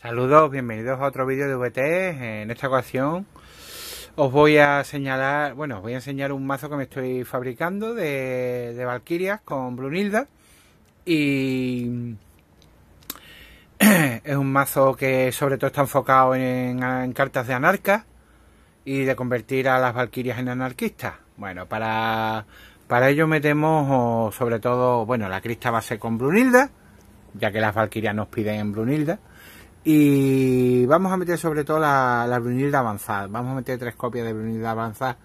Saludos, bienvenidos a otro vídeo de VT. En esta ocasión os voy a señalar, bueno, os voy a enseñar un mazo que me estoy fabricando de, de con Brunilda. Y es un mazo que sobre todo está enfocado en, cartas de Anarca y de convertir a las Valkyrias en anarquistas. Bueno, para, para ello metemos sobre todo, bueno, la crista base con Brunilda, ya que las Valkyrias nos piden en Brunilda y vamos a meter sobre todo la, Brunilda Avanzada. Vamos a meter tres copias de Brunilda Avanzada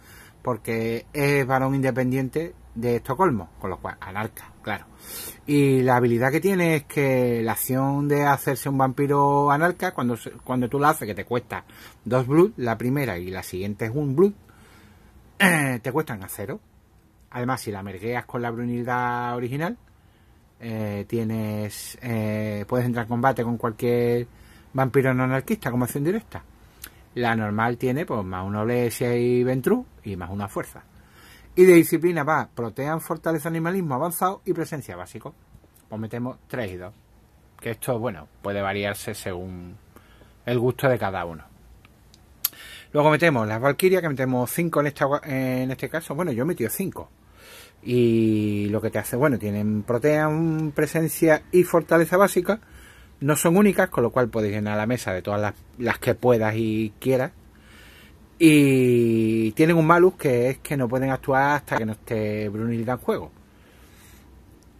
porque es varón independiente de Estocolmo, con lo cual anarca, claro. Y la habilidad que tiene es que la acción de hacerse un vampiro anarca, cuando, cuando tú la haces, que te cuesta dos blood, la primera y la siguiente es un blood, eh, te cuestan a cero. Además, si la mergueas con la Brunilda original, eh, tienes eh, puedes entrar en combate con cualquier vampiro no anarquista como acción directa. La normal tiene pues más una oblesia y ventru y más una fuerza. Y de disciplina va protean, fortaleza, animalismo avanzado y presencia básico. Pues metemos 3 y 2. Que esto, bueno, puede variarse según el gusto de cada uno. Luego metemos las valquirias que metemos 5 en, en este caso. Bueno, yo he metido 5. Y lo que te hace, bueno, tienen protean, presencia y fortaleza básica. No son únicas, con lo cual podéis llenar la mesa de todas las, que puedas y quieras. Y tienen un malus que es que no pueden actuar hasta que no esté Brunilda en juego.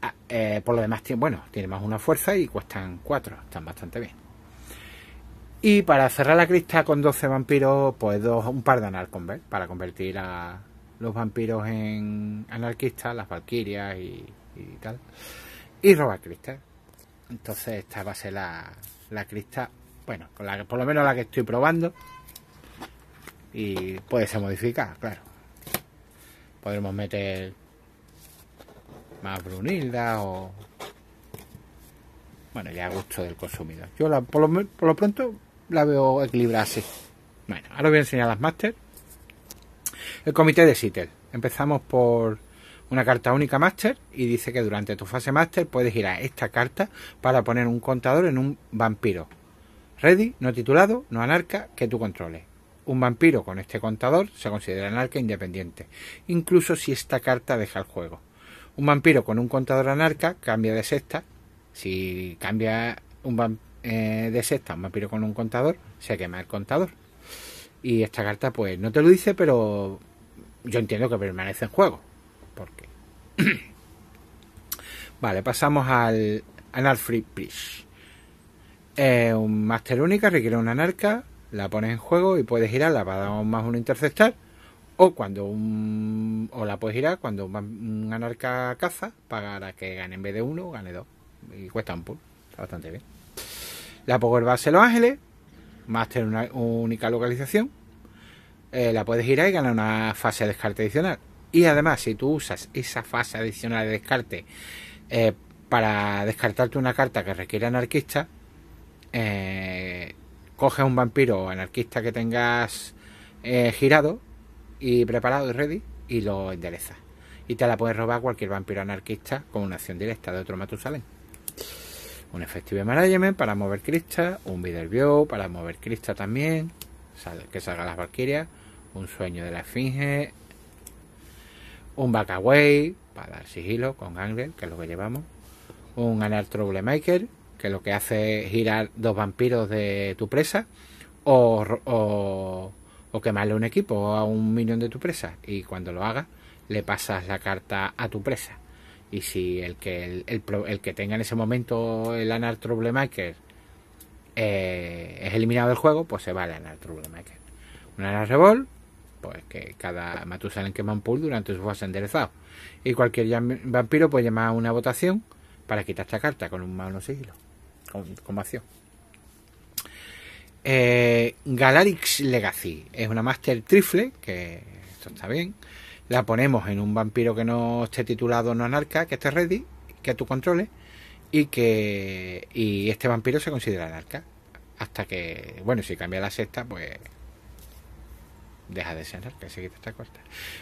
Ah, eh, por lo demás, bueno, tiene más una fuerza y cuestan cuatro están bastante bien. Y para cerrar la crista con 12 vampiros, pues dos, un par de anarconvert para convertir a los vampiros en anarquistas, las valquirias y, tal. Y robar cristal. Entonces esta va a ser la, la crista, bueno, con la, por lo menos la que estoy probando. Y puede ser modificada, claro. podemos meter más brunilda o... Bueno, ya a gusto del consumidor. Yo la, por, lo, por lo pronto la veo equilibrada así. Bueno, ahora voy a enseñar las máster. El comité de Sitel. Empezamos por una carta única máster y dice que durante tu fase máster puedes ir a esta carta para poner un contador en un vampiro. Ready, no titulado, no anarca, que tú controles. Un vampiro con este contador se considera anarca independiente, incluso si esta carta deja el juego. Un vampiro con un contador anarca cambia de sexta. Si cambia un eh, de sexta un vampiro con un contador, se quema el contador. Y esta carta, pues no te lo dice, pero yo entiendo que permanece en juego por vale, pasamos al Anal Free un máster única requiere una anarca, la pones en juego y puedes girarla para dar más uno interceptar. O cuando O la puedes girar cuando un anarca caza para que gane en vez de uno, gane dos. Y cuesta un pool. Está bastante bien. La Power Base Los Ángeles. Máster una única localización. Eh, la puedes girar y ganar una fase de descarte adicional. Y además, si tú usas esa fase adicional de descarte eh, para descartarte una carta que requiere anarquista, eh, coges un vampiro anarquista que tengas eh, girado y preparado y ready y lo enderezas. Y te la puedes robar cualquier vampiro anarquista con una acción directa de otro Matusalén. Un efectivo Management para mover crista, un View para mover crista también, que salga las valquirias un Sueño de la Esfinge, un backaway para dar sigilo con Angler, que es lo que llevamos, un Anar Troublemaker, que lo que hace es girar dos vampiros de tu presa, o, quemarle un equipo a un minion de tu presa, y cuando lo hagas, le pasas la carta a tu presa. Y si el que, el, que tenga en ese momento el Anar Troublemaker eh, es eliminado del juego, pues se va el Anal Troublemaker. Un Anar pues que cada Matusalén quema un pool durante su fase enderezado. Y cualquier vampiro puede llamar a una votación para quitar esta carta con un mano sigilo, con, con acción. Eh, Galarix Legacy es una Master Trifle, que esto está bien. La ponemos en un vampiro que no esté titulado no anarca, que esté ready, que tú controles, y que y este vampiro se considera anarca. Hasta que, bueno, si cambia la sexta, pues deja de ser anarca, se quita esta corta.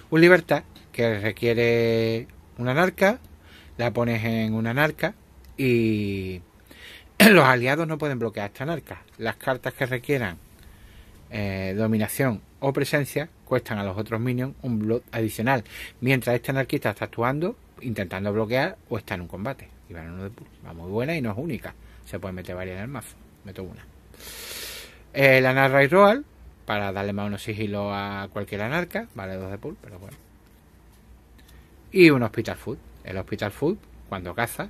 Un libertad que requiere una anarca, la pones en una anarca y los aliados no pueden bloquear esta anarca. Las cartas que requieran eh, dominación o presencia cuestan a los otros minions un blood adicional, mientras este anarquista está actuando, intentando bloquear o está en un combate. Y van Va muy buena y no es única. Se puede meter varias en el mazo. Meto una. Eh, la Narra y Roal para darle más unos sigilos a cualquier anarca, vale dos de pool, pero bueno. Y un hospital food. El hospital food, cuando caza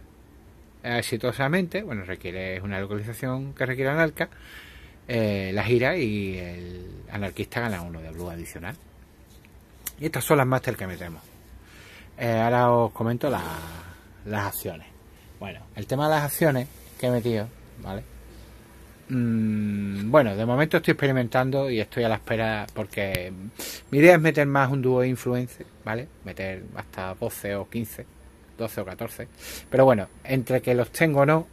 eh, exitosamente, bueno, requiere una localización que requiere anarca, eh, la gira y el anarquista gana uno de blue adicional. Y estas son las máster que metemos. Eh, ahora os comento las acciones. Bueno, el tema de las acciones que he metido, ¿vale? Mm, bueno, de momento estoy experimentando y estoy a la espera porque mi idea es meter más un dúo de influencer, ¿vale? Meter hasta 12 o 15, 12 o 14. Pero bueno, entre que los tengo o no,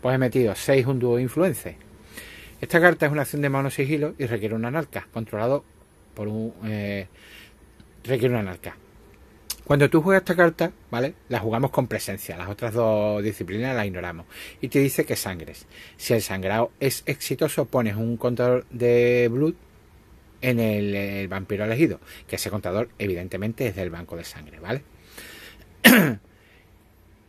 pues he metido 6 un dúo de influencia Esta carta es una acción de mano sigilo y requiere un anarca, controlado por un... Eh, requiere un anarca. Cuando tú juegas esta carta, ¿vale? La jugamos con presencia, las otras dos disciplinas las ignoramos. Y te dice que sangres. Si el sangrado es exitoso, pones un contador de blood en el, vampiro elegido, que ese contador evidentemente es del banco de sangre, ¿vale?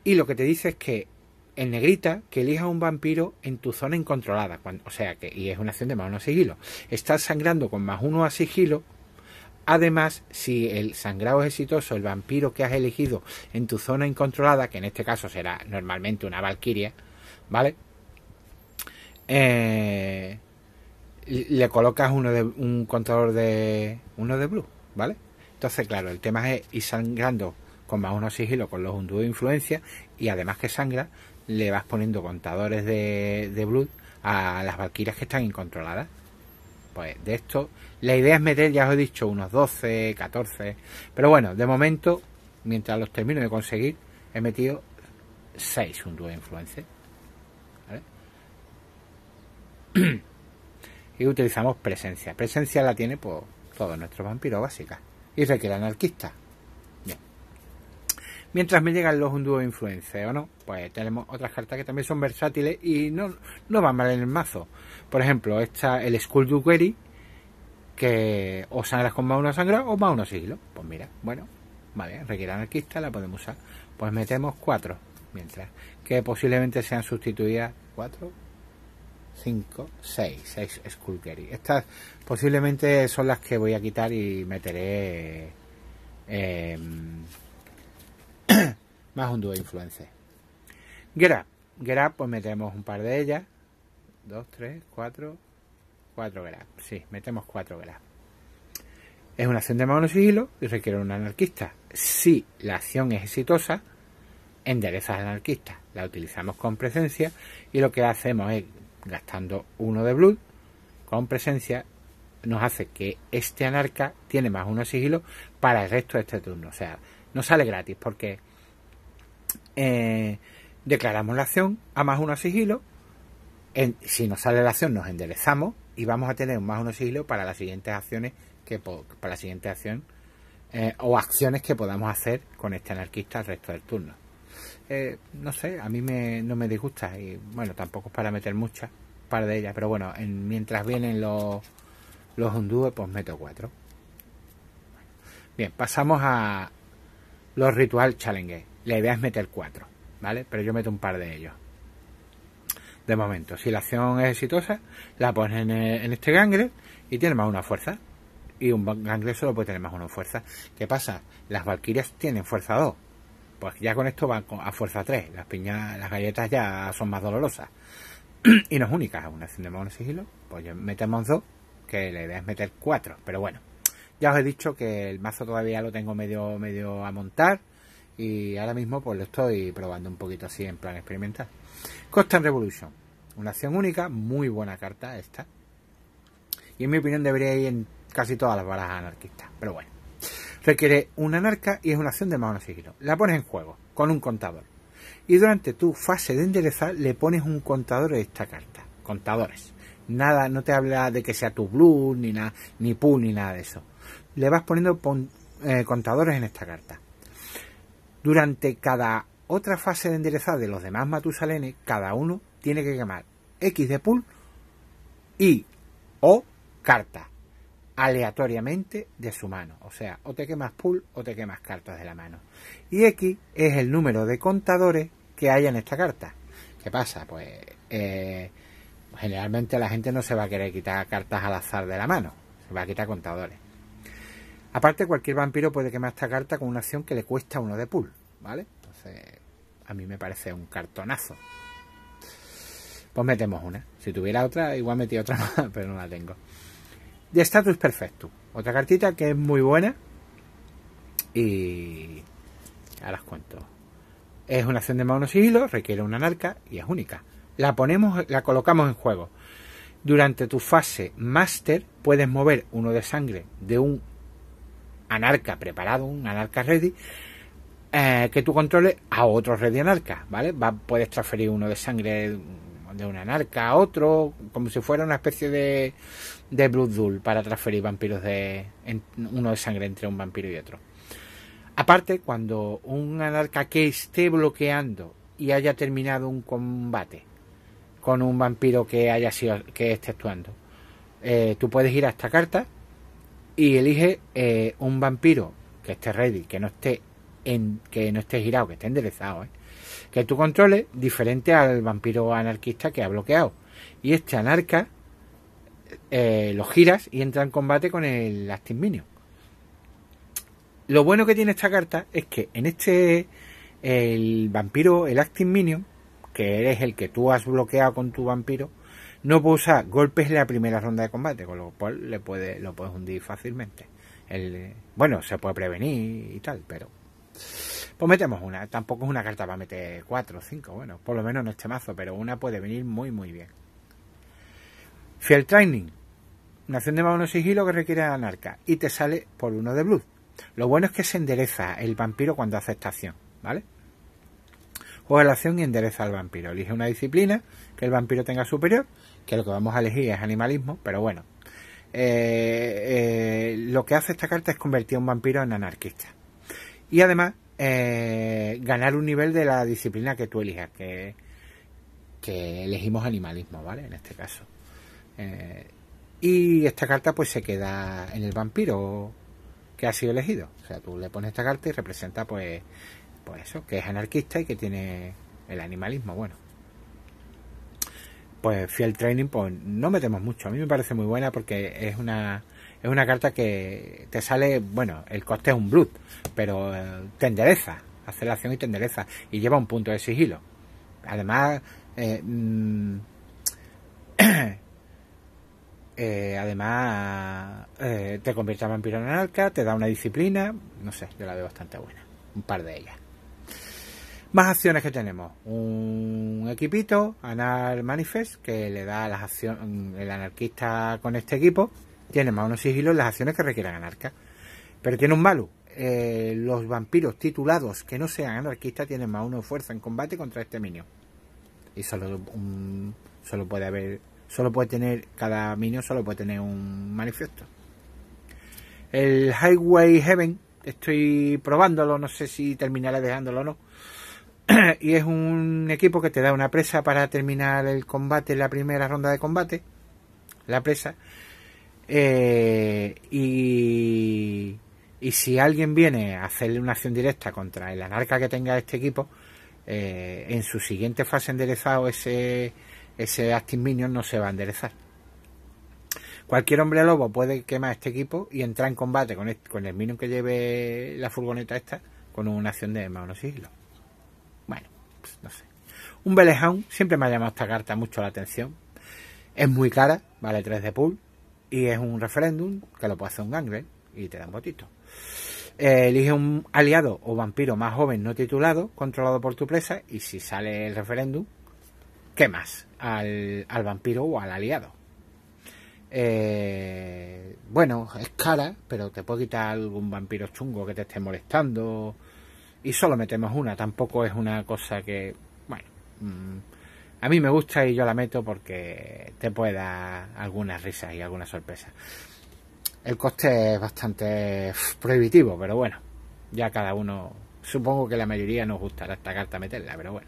y lo que te dice es que en negrita que elijas un vampiro en tu zona incontrolada, o sea que y es una acción de más uno a sigilo. Estás sangrando con más uno a sigilo Además, si el sangrado es exitoso, el vampiro que has elegido en tu zona incontrolada, que en este caso será normalmente una valquiria, ¿vale? Eh, le colocas uno de, un contador de uno de blue, ¿vale? Entonces, claro, el tema es ir sangrando con más uno sigilo con los hundúes de influencia y además que sangra, le vas poniendo contadores de, de blue a las valquirias que están incontroladas. Pues de esto, la idea es meter, ya os he dicho, unos 12, 14. Pero bueno, de momento, mientras los termino de conseguir, he metido 6 un dúo de influencer. y utilizamos presencia. Presencia la tiene pues, todos nuestros vampiros básicas. Y requiere anarquista mientras me llegan los Unduo influencia ¿o no? Pues tenemos otras cartas que también son versátiles y no, van mal en el mazo. Por ejemplo, está el Skull Duquery, que o sangras con más uno sangra o más uno siglo. Pues mira, bueno, vale, requiere anarquista, la podemos usar. Pues metemos cuatro, mientras que posiblemente sean sustituidas cuatro 5, seis Skull Skulkery. Estas posiblemente son las que voy a quitar y meteré em, más un dúo influencer. Grab. Grab, pues metemos un par de ellas. Dos, tres, cuatro. Cuatro grab. Sí, metemos cuatro grab. Es una acción de más sigilo y requiere un anarquista. Si la acción es exitosa, enderezas al anarquista. La utilizamos con presencia y lo que hacemos es, gastando uno de blood, con presencia, nos hace que este anarca tiene más uno sigilo para el resto de este turno. O sea, no sale gratis porque eh, declaramos la acción a más uno sigilo. si no sale la acción nos enderezamos y vamos a tener más uno sigilo para las siguientes acciones que para la siguiente acción eh, o acciones que podamos hacer con este anarquista el resto del turno. Eh, no sé, a mí me, no me disgusta y bueno, tampoco es para meter muchas, par de ellas, pero bueno, mientras vienen los, los pues meto cuatro. Bien, pasamos a, los Ritual challenge, La idea es meter cuatro, ¿vale? Pero yo meto un par de ellos. De momento, si la acción es exitosa, la pones en, eh, este gangre y tiene más una fuerza. Y un gangre solo puede tener más una fuerza. ¿Qué pasa? Las valquirias tienen fuerza 2. Pues ya con esto van a fuerza 3. Las piñas, las galletas ya son más dolorosas. y no es única. Una acción de mono sigilo, pues metemos 2, que la idea es meter 4 Pero bueno, ya os he dicho que el mazo todavía lo tengo medio, medio a montar y ahora mismo pues lo estoy probando un poquito así en plan experimental. Constant Revolution, una acción única, muy buena carta esta. Y en mi opinión debería ir en casi todas las balas anarquistas, pero bueno. Requiere una anarca y es una acción de mano sigilo. La pones en juego con un contador. Y durante tu fase de enderezar le pones un contador a esta carta. Contadores. Nada, no te habla de que sea tu blue, ni nada, ni pool, ni nada de eso le vas poniendo eh, contadores en esta carta. Durante cada otra fase de enderezar de los demás Matusalenes, cada uno tiene que quemar X de pool y o carta aleatoriamente de su mano. O sea, o te quemas pool o te quemas cartas de la mano. Y X es el número de contadores que hay en esta carta. ¿Qué pasa? Pues eh, generalmente la gente no se va a querer quitar cartas al azar de la mano, se va a quitar contadores. Aparte, cualquier vampiro puede quemar esta carta con una acción que le cuesta uno de pool, ¿vale? Entonces, a mí me parece un cartonazo. Pues metemos una. Si tuviera otra, igual metí otra pero no la tengo. De Status Perfecto. Otra cartita que es muy buena. Y... Ahora os cuento. Es una acción de mano sigilo, requiere una narca y es única. La ponemos, la colocamos en juego. Durante tu fase máster puedes mover uno de sangre de un anarca preparado, un anarca ready, eh, que tú controles a otro ready anarca, ¿vale? Va, puedes transferir uno de sangre de un anarca a otro, como si fuera una especie de, de Blood para transferir vampiros de uno de sangre entre un vampiro y otro. Aparte, cuando un anarca que esté bloqueando y haya terminado un combate con un vampiro que haya sido que esté actuando, eh, tú puedes ir a esta carta y elige eh, un vampiro que esté ready, que no esté en, que no esté girado, que esté enderezado, ¿eh? que tú controles diferente al vampiro anarquista que ha bloqueado. Y este anarca eh, lo giras y entra en combate con el Astin Minion. Lo bueno que tiene esta carta es que en este el vampiro, el Acting Minion, que eres el que tú has bloqueado con tu vampiro, no puede usar golpes en la primera ronda de combate, con lo cual le puede, lo puedes hundir fácilmente. Eh, bueno, se puede prevenir y tal, pero. Pues metemos una. Tampoco es una carta para meter cuatro o cinco. bueno, por lo menos en este mazo, pero una puede venir muy, muy bien. Field Training. acción de no Sigilo que requiere anarca. Y te sale por uno de Blood. Lo bueno es que se endereza el vampiro cuando hace esta acción, ¿vale? Juega la acción y endereza al vampiro. Elige una disciplina que el vampiro tenga superior que lo que vamos a elegir es animalismo, pero bueno. Eh, eh, lo que hace esta carta es convertir a un vampiro en anarquista. Y además, eh, ganar un nivel de la disciplina que tú elijas, que, que elegimos animalismo, ¿vale? En este caso. y esta carta pues se queda en el vampiro que ha sido elegido. O sea, tú le pones esta carta y representa pues, pues eso, que es anarquista y que tiene el animalismo. Bueno, pues Fiel Training, pues no metemos mucho. A mí me parece muy buena porque es una, es una carta que te sale, bueno, el coste es un blood, pero eh, tendereza, aceleración y tendereza, y lleva un punto de sigilo. Además, eh, mm, eh, además te convierte en vampiro en anarca, te da una disciplina, no sé, yo la veo bastante buena, un par de ellas. Más acciones que tenemos. Un equipito, anar Manifest, que le da las acciones. El anarquista con este equipo tiene más unos sigilos las acciones que requieran anarca. Pero tiene un malo. Eh, los vampiros titulados que no sean anarquistas tienen más uno de fuerza en combate contra este minion. Y solo, solo puede haber. Solo puede tener. Cada minion solo puede tener un manifiesto. El Highway Heaven. Estoy probándolo. No sé si terminaré dejándolo o no y es un equipo que te da una presa para terminar el combate, la primera ronda de combate, la presa. Eh, y, si alguien viene a hacerle una acción directa contra el anarca que tenga este equipo, eh, en su siguiente fase enderezado ese, ese actin Minion no se va a enderezar. Cualquier hombre lobo puede quemar este equipo y entrar en combate con el, con el Minion que lleve la furgoneta esta con una acción de mano siglo. Pues, no sé. Un velejón, siempre me ha llamado esta carta mucho la atención. Es muy cara, vale 3 de pool. Y es un referéndum que lo puede hacer un gangler y te dan un botito. Eh, elige un aliado o vampiro más joven no titulado, controlado por tu presa. Y si sale el referéndum, ¿qué más? Al, vampiro o al aliado. Eh, bueno, es cara, pero te puede quitar algún vampiro chungo que te esté molestando y solo metemos una, tampoco es una cosa que, bueno, mm, a mí me gusta y yo la meto porque te puede dar algunas risas y algunas sorpresas. El coste es bastante prohibitivo, pero bueno, ya cada uno, supongo que la mayoría nos gustará esta carta meterla, pero bueno,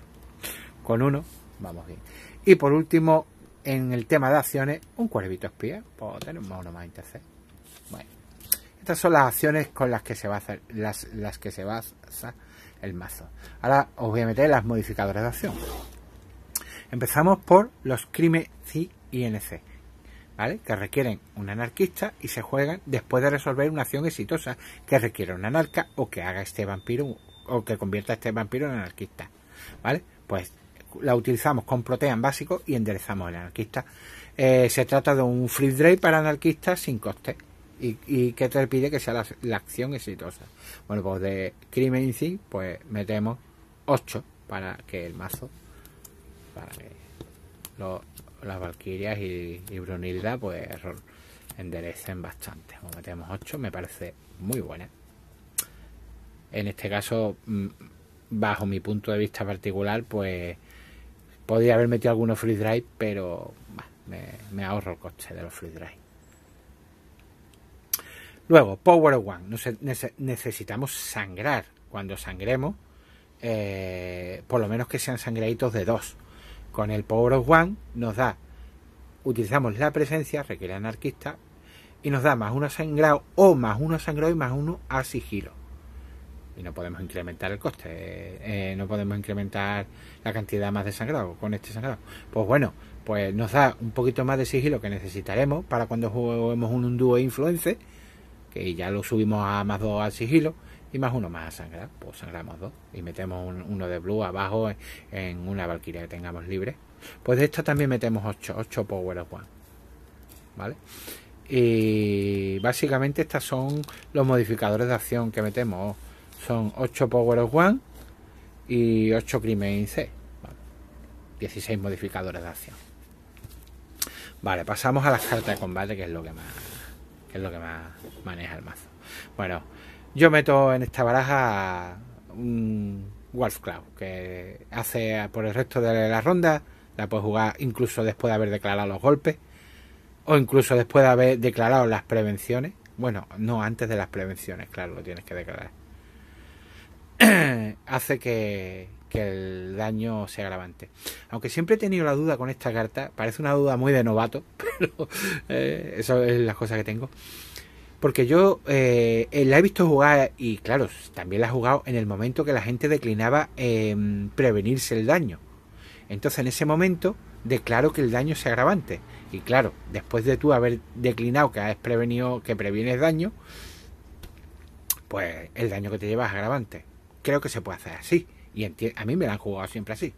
con uno vamos bien. Y por último, en el tema de acciones, un cuervito espía, pues tenemos uno más interés Bueno, estas son las acciones con las que se va hacer las, las que se va hacer el mazo. Ahora os voy a meter las modificadoras de acción. Empezamos por los crimes CINC, ¿vale? Que requieren un anarquista y se juegan después de resolver una acción exitosa que requiera un anarca o que haga este vampiro o que convierta este vampiro en anarquista, ¿vale? Pues la utilizamos con protean básico y enderezamos el anarquista. Eh, se trata de un free trade para anarquistas sin coste y, y que te pide que sea la, acción exitosa. Bueno, pues de Crimen pues metemos 8 para que el mazo, para que las Valquirias y, Brunilda, pues enderecen bastante. Como pues metemos 8, me parece muy buena. En este caso, mm, bajo mi punto de vista particular, pues podría haber metido algunos free drive, pero me, ahorro el coste de los free drive. Luego, Power of One. necesitamos sangrar. Cuando sangremos, eh, por lo menos que sean sangraditos de dos. Con el Power of One nos da, utilizamos la presencia, requiere anarquista, y nos da más uno sangrado o más uno sangrado y más uno a sigilo. Y no podemos incrementar el coste, eh, no podemos incrementar la cantidad más de sangrado con este sangrado. Pues bueno, pues nos da un poquito más de sigilo que necesitaremos para cuando juguemos un, un dúo Influencer. Y ya lo subimos a más 2 al sigilo y más uno más a sangrar, pues sangramos dos y metemos uno de blue abajo en, una valquiria que tengamos libre. Pues de esto también metemos 8, 8 Power of One. ¿Vale? Y básicamente estas son los modificadores de acción que metemos. Son 8 Power of One y 8 Crimen C. 16 modificadores de acción. Vale, pasamos a las cartas de combate, que es lo que más, que es lo que más maneja el mazo. Bueno, yo meto en esta baraja un Wolf Cloud, que hace por el resto de la ronda, la puedes jugar incluso después de haber declarado los golpes, o incluso después de haber declarado las prevenciones. Bueno, no antes de las prevenciones, claro, lo tienes que declarar. hace que, el daño sea agravante. Aunque siempre he tenido la duda con esta carta, parece una duda muy de novato, pero eh, eso es la cosa que tengo. Porque yo eh, eh, la he visto jugar y claro, también la he jugado en el momento que la gente declinaba em, prevenirse el daño. Entonces en ese momento declaro que el daño es agravante. Y claro, después de tú haber declinado que has prevenido, que previenes daño, pues el daño que te llevas es agravante. Creo que se puede hacer así. Y a mí me la han jugado siempre así.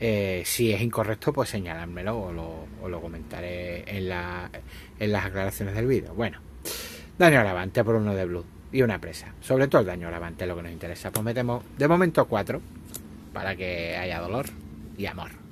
Eh, si es incorrecto, pues señalármelo o lo, comentaré en, en las aclaraciones del vídeo. Bueno. Daño avante por uno de Blue y una presa. Sobre todo el daño Alavante es lo que nos interesa. Pues metemos de momento cuatro para que haya dolor y amor.